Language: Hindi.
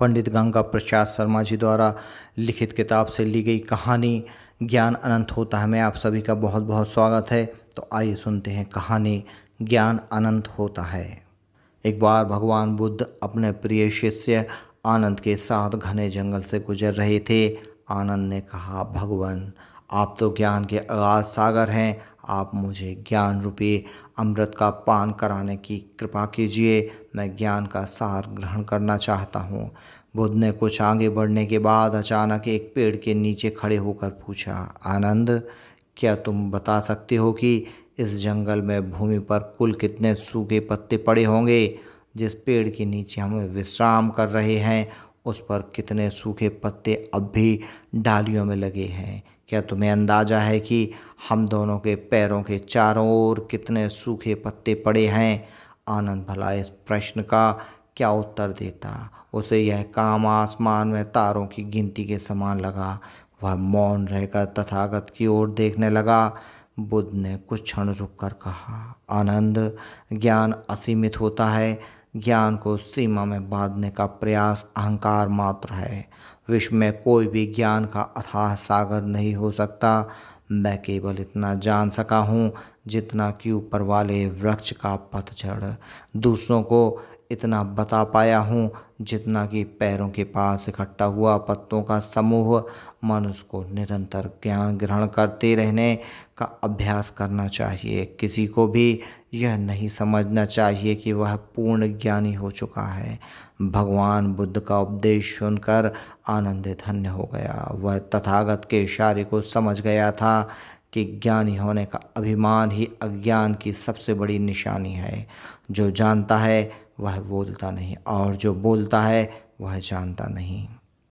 पंडित गंगा प्रसाद शर्मा जी द्वारा लिखित किताब से ली गई कहानी ज्ञान अनंत होता है मैं आप सभी का बहुत बहुत स्वागत है तो आइए सुनते हैं कहानी ज्ञान अनंत होता है एक बार भगवान बुद्ध अपने प्रिय शिष्य आनंद के साथ घने जंगल से गुजर रहे थे आनंद ने कहा भगवान आप तो ज्ञान के आगाज़ सागर हैं आप मुझे ज्ञान रूपी अमृत का पान कराने की कृपा कीजिए मैं ज्ञान का सार ग्रहण करना चाहता हूँ बुद्ध ने कुछ आगे बढ़ने के बाद अचानक एक पेड़ के नीचे खड़े होकर पूछा आनंद क्या तुम बता सकते हो कि इस जंगल में भूमि पर कुल कितने सूखे पत्ते पड़े होंगे जिस पेड़ के नीचे हम विश्राम कर रहे हैं उस पर कितने सूखे पत्ते अब भी डालियों में लगे हैं क्या तुम्हें अंदाज़ा है कि हम दोनों के पैरों के चारों ओर कितने सूखे पत्ते पड़े हैं आनंद भला इस प्रश्न का क्या उत्तर देता उसे यह काम आसमान में तारों की गिनती के समान लगा वह मौन रहकर तथागत की ओर देखने लगा बुद्ध ने कुछ क्षण रुक कर कहा आनंद ज्ञान असीमित होता है ज्ञान को सीमा में बांधने का प्रयास अहंकार मात्र है विश्व में कोई भी ज्ञान का अथाह सागर नहीं हो सकता मैं केवल इतना जान सका हूँ जितना कि ऊपर वाले वृक्ष का पतझड़ दूसरों को इतना बता पाया हूँ जितना कि पैरों के पास इकट्ठा हुआ पत्तों का समूह मनुष्य को निरंतर ज्ञान ग्रहण करते रहने का अभ्यास करना चाहिए किसी को भी यह नहीं समझना चाहिए कि वह पूर्ण ज्ञानी हो चुका है भगवान बुद्ध का उपदेश सुनकर आनंद धन्य हो गया वह तथागत के इशारे को समझ गया था कि ज्ञानी होने का अभिमान ही अज्ञान की सबसे बड़ी निशानी है जो जानता है वह बोलता नहीं और जो बोलता है वह जानता नहीं